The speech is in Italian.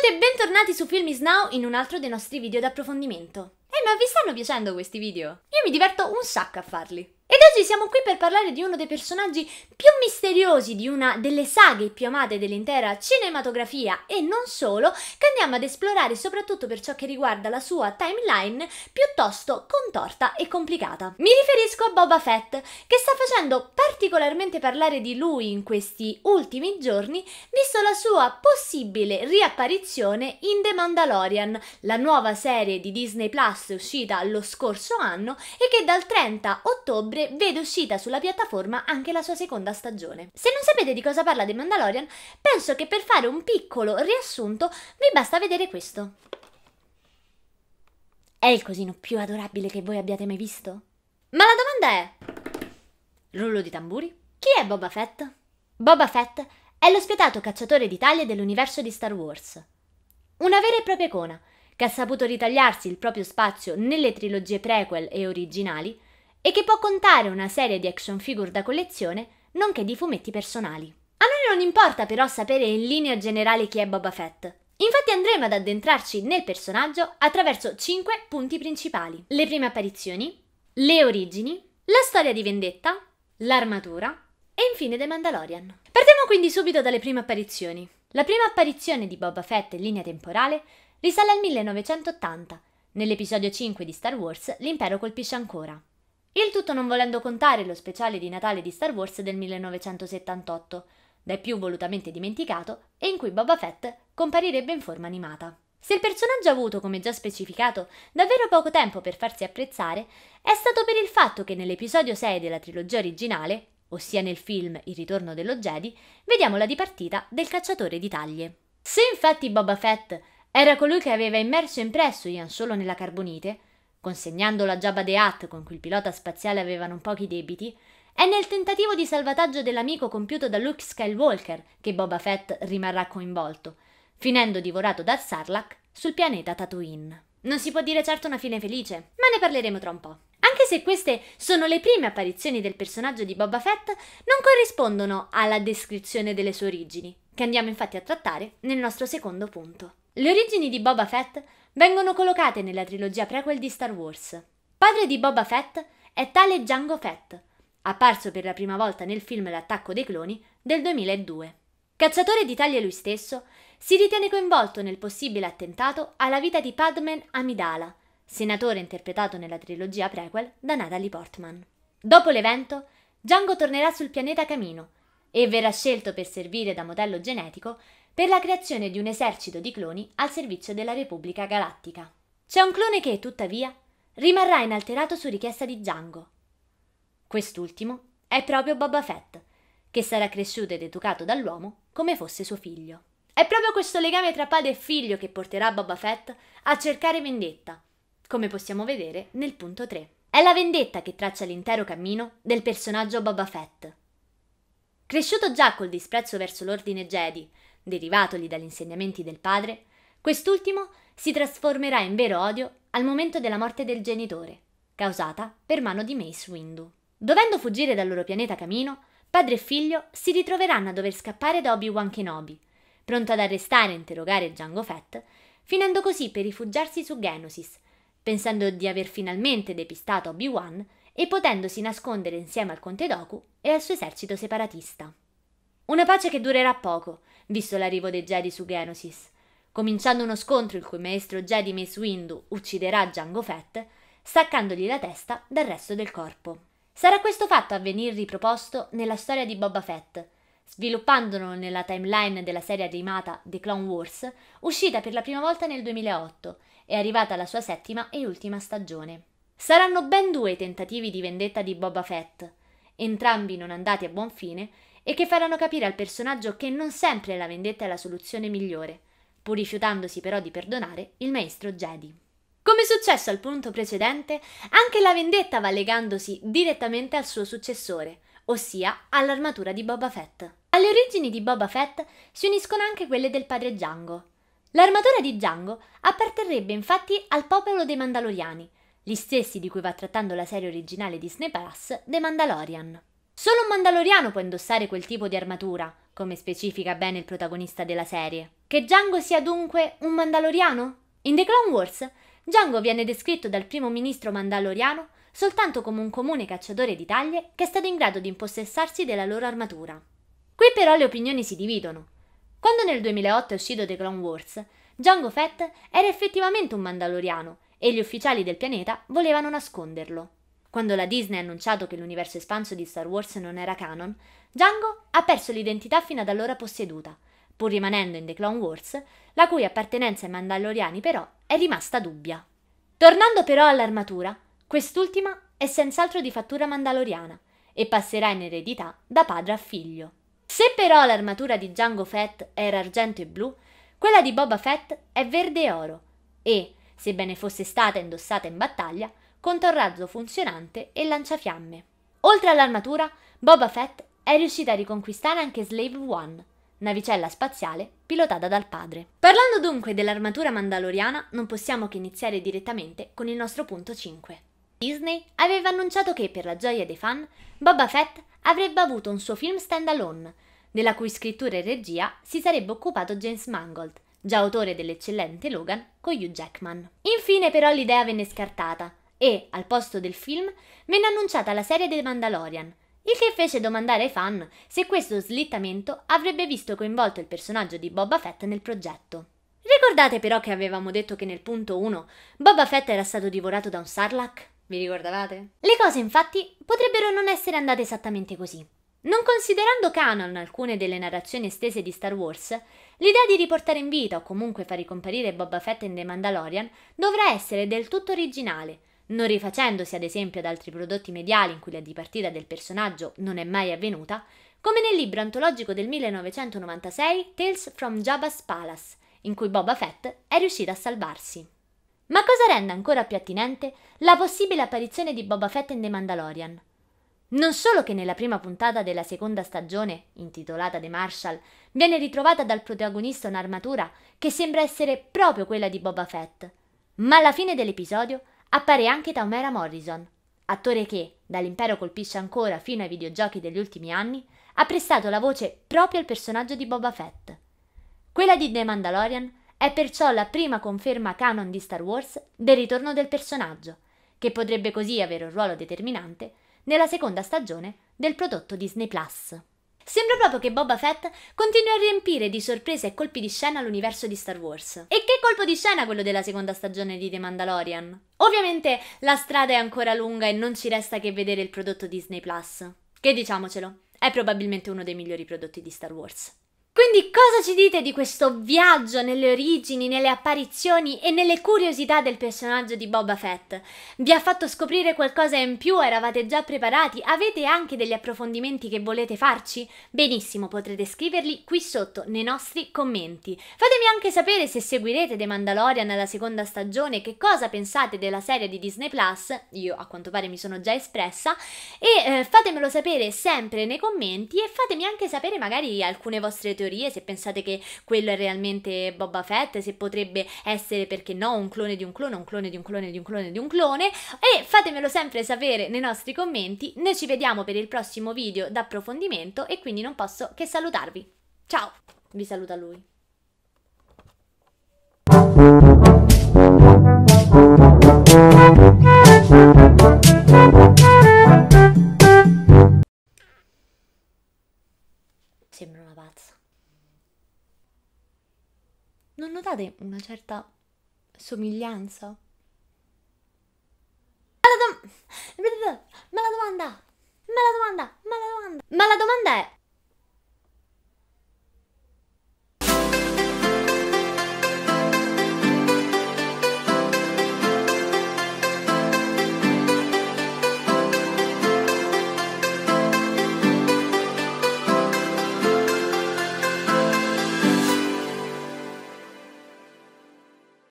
Benvenuti e bentornati su Film Is Now in un altro dei nostri video d'approfondimento. E ma vi stanno piacendo questi video? Io mi diverto un sacco a farli oggi siamo qui per parlare di uno dei personaggi più misteriosi di una delle saghe più amate dell'intera cinematografia e non solo, che andiamo ad esplorare soprattutto per ciò che riguarda la sua timeline piuttosto contorta e complicata. Mi riferisco a Boba Fett, che sta facendo particolarmente parlare di lui in questi ultimi giorni, visto la sua possibile riapparizione in The Mandalorian, la nuova serie di Disney Plus uscita lo scorso anno e che dal 30 ottobre vede uscita sulla piattaforma anche la sua seconda stagione. Se non sapete di cosa parla The Mandalorian, penso che per fare un piccolo riassunto vi basta vedere questo. È il cosino più adorabile che voi abbiate mai visto? Ma la domanda è... Rullo di tamburi? Chi è Boba Fett? Boba Fett è lo spietato cacciatore di taglie dell'universo di Star Wars. Una vera e propria icona, che ha saputo ritagliarsi il proprio spazio nelle trilogie prequel e originali, e che può contare una serie di action figure da collezione, nonché di fumetti personali. A noi non importa però sapere in linea generale chi è Boba Fett. Infatti andremo ad addentrarci nel personaggio attraverso 5 punti principali. Le prime apparizioni, le origini, la storia di vendetta, l'armatura e infine The Mandalorian. Partiamo quindi subito dalle prime apparizioni. La prima apparizione di Boba Fett in linea temporale risale al 1980, nell'episodio 5 di Star Wars L'impero colpisce ancora. Il tutto non volendo contare lo speciale di Natale di Star Wars del 1978, dai più volutamente dimenticato, e in cui Boba Fett comparirebbe in forma animata. Se il personaggio ha avuto, come già specificato, davvero poco tempo per farsi apprezzare, è stato per il fatto che nell'episodio 6 della trilogia originale, ossia nel film Il ritorno dello Jedi, vediamo la dipartita del cacciatore di taglie. Se infatti Boba Fett era colui che aveva immerso e impresso Ian Solo nella carbonite, consegnando la Jabba de Hutt con cui il pilota spaziale aveva non pochi debiti, è nel tentativo di salvataggio dell'amico compiuto da Luke Skywalker che Boba Fett rimarrà coinvolto, finendo divorato da Sarlacc sul pianeta Tatooine. Non si può dire certo una fine felice, ma ne parleremo tra un po'. Anche se queste sono le prime apparizioni del personaggio di Boba Fett, non corrispondono alla descrizione delle sue origini, che andiamo infatti a trattare nel nostro secondo punto. Le origini di Boba Fett vengono collocate nella trilogia prequel di Star Wars. Padre di Boba Fett è tale Django Fett, apparso per la prima volta nel film L'attacco dei cloni del 2002. Cacciatore d'Italia lui stesso, si ritiene coinvolto nel possibile attentato alla vita di Padman Amidala, senatore interpretato nella trilogia prequel da Natalie Portman. Dopo l'evento, Django tornerà sul pianeta Camino e verrà scelto per servire da modello genetico per la creazione di un esercito di cloni al servizio della Repubblica Galattica. C'è un clone che, tuttavia, rimarrà inalterato su richiesta di Django. Quest'ultimo è proprio Boba Fett, che sarà cresciuto ed educato dall'uomo come fosse suo figlio. È proprio questo legame tra padre e figlio che porterà Boba Fett a cercare vendetta, come possiamo vedere nel punto 3. È la vendetta che traccia l'intero cammino del personaggio Boba Fett. Cresciuto già col disprezzo verso l'ordine Jedi derivatogli dagli insegnamenti del padre, quest'ultimo si trasformerà in vero odio al momento della morte del genitore, causata per mano di Mace Windu. Dovendo fuggire dal loro pianeta Camino, padre e figlio si ritroveranno a dover scappare da Obi-Wan Kenobi, pronto ad arrestare e interrogare Django Fett, finendo così per rifugiarsi su Genosis, pensando di aver finalmente depistato Obi-Wan e potendosi nascondere insieme al conte Doku e al suo esercito separatista. Una pace che durerà poco, visto l'arrivo dei Jedi su Genosis. Cominciando uno scontro il cui maestro Jedi Mace Windu ucciderà Django Fett, staccandogli la testa dal resto del corpo. Sarà questo fatto a venir riproposto nella storia di Boba Fett, sviluppandolo nella timeline della serie animata The Clone Wars, uscita per la prima volta nel 2008 e arrivata alla sua settima e ultima stagione. Saranno ben due i tentativi di vendetta di Boba Fett, entrambi non andati a buon fine e che faranno capire al personaggio che non sempre la vendetta è la soluzione migliore, pur rifiutandosi però di perdonare il maestro Jedi. Come successo al punto precedente, anche la vendetta va legandosi direttamente al suo successore, ossia all'armatura di Boba Fett. Alle origini di Boba Fett si uniscono anche quelle del padre Django. L'armatura di Django apparterrebbe infatti al popolo dei Mandaloriani, gli stessi di cui va trattando la serie originale Disney Plus, The Mandalorian. Solo un mandaloriano può indossare quel tipo di armatura, come specifica bene il protagonista della serie. Che Django sia dunque un mandaloriano? In The Clone Wars, Django viene descritto dal primo ministro mandaloriano soltanto come un comune cacciatore di taglie che è stato in grado di impossessarsi della loro armatura. Qui però le opinioni si dividono. Quando nel 2008 è uscito The Clone Wars, Django Fett era effettivamente un mandaloriano e gli ufficiali del pianeta volevano nasconderlo. Quando la Disney ha annunciato che l'universo espanso di Star Wars non era canon, Django ha perso l'identità fino ad allora posseduta, pur rimanendo in The Clone Wars, la cui appartenenza ai Mandaloriani però è rimasta dubbia. Tornando però all'armatura, quest'ultima è senz'altro di fattura mandaloriana e passerà in eredità da padre a figlio. Se però l'armatura di Django Fett era argento e blu, quella di Boba Fett è verde e oro e, sebbene fosse stata indossata in battaglia, conta un razzo funzionante e lanciafiamme. Oltre all'armatura, Boba Fett è riuscita a riconquistare anche Slave One, navicella spaziale pilotata dal padre. Parlando dunque dell'armatura mandaloriana, non possiamo che iniziare direttamente con il nostro punto 5. Disney aveva annunciato che, per la gioia dei fan, Boba Fett avrebbe avuto un suo film stand-alone, della cui scrittura e regia si sarebbe occupato James Mangold, già autore dell'eccellente Logan con Hugh Jackman. Infine però l'idea venne scartata, e, al posto del film, venne annunciata la serie The Mandalorian, il che fece domandare ai fan se questo slittamento avrebbe visto coinvolto il personaggio di Boba Fett nel progetto. Ricordate però che avevamo detto che nel punto 1 Boba Fett era stato divorato da un Sarlacc? Vi ricordavate? Le cose infatti potrebbero non essere andate esattamente così. Non considerando canon alcune delle narrazioni estese di Star Wars, l'idea di riportare in vita o comunque far ricomparire Boba Fett in The Mandalorian dovrà essere del tutto originale, non rifacendosi ad esempio ad altri prodotti mediali in cui la dipartita del personaggio non è mai avvenuta, come nel libro antologico del 1996 Tales from Jabba's Palace, in cui Boba Fett è riuscita a salvarsi. Ma cosa rende ancora più attinente la possibile apparizione di Boba Fett in The Mandalorian? Non solo che nella prima puntata della seconda stagione, intitolata The Marshall, viene ritrovata dal protagonista un'armatura che sembra essere proprio quella di Boba Fett, ma alla fine dell'episodio Appare anche Taumera Morrison, attore che, dall'impero colpisce ancora fino ai videogiochi degli ultimi anni, ha prestato la voce proprio al personaggio di Boba Fett. Quella di The Mandalorian è perciò la prima conferma canon di Star Wars del ritorno del personaggio, che potrebbe così avere un ruolo determinante nella seconda stagione del prodotto Disney Plus. Sembra proprio che Boba Fett continui a riempire di sorprese e colpi di scena l'universo di Star Wars. E che colpo di scena quello della seconda stagione di The Mandalorian? Ovviamente la strada è ancora lunga e non ci resta che vedere il prodotto Disney Plus, che diciamocelo, è probabilmente uno dei migliori prodotti di Star Wars. Quindi cosa ci dite di questo viaggio nelle origini, nelle apparizioni e nelle curiosità del personaggio di Boba Fett? Vi ha fatto scoprire qualcosa in più? Eravate già preparati? Avete anche degli approfondimenti che volete farci? Benissimo, potrete scriverli qui sotto nei nostri commenti. Fatemi anche sapere se seguirete The Mandalorian alla seconda stagione, che cosa pensate della serie di Disney Plus, io a quanto pare mi sono già espressa, e eh, fatemelo sapere sempre nei commenti e fatemi anche sapere magari alcune vostre teorie teorie, se pensate che quello è realmente Boba Fett, se potrebbe essere perché no un clone di un clone, un clone di un clone di un clone di un clone e fatemelo sempre sapere nei nostri commenti. Noi ci vediamo per il prossimo video d'approfondimento e quindi non posso che salutarvi. Ciao! Vi saluta lui. Sembra una pazza. Non notate una certa somiglianza? Mala, dom- mala domanda! la domanda! Ma la domanda! Ma la domanda è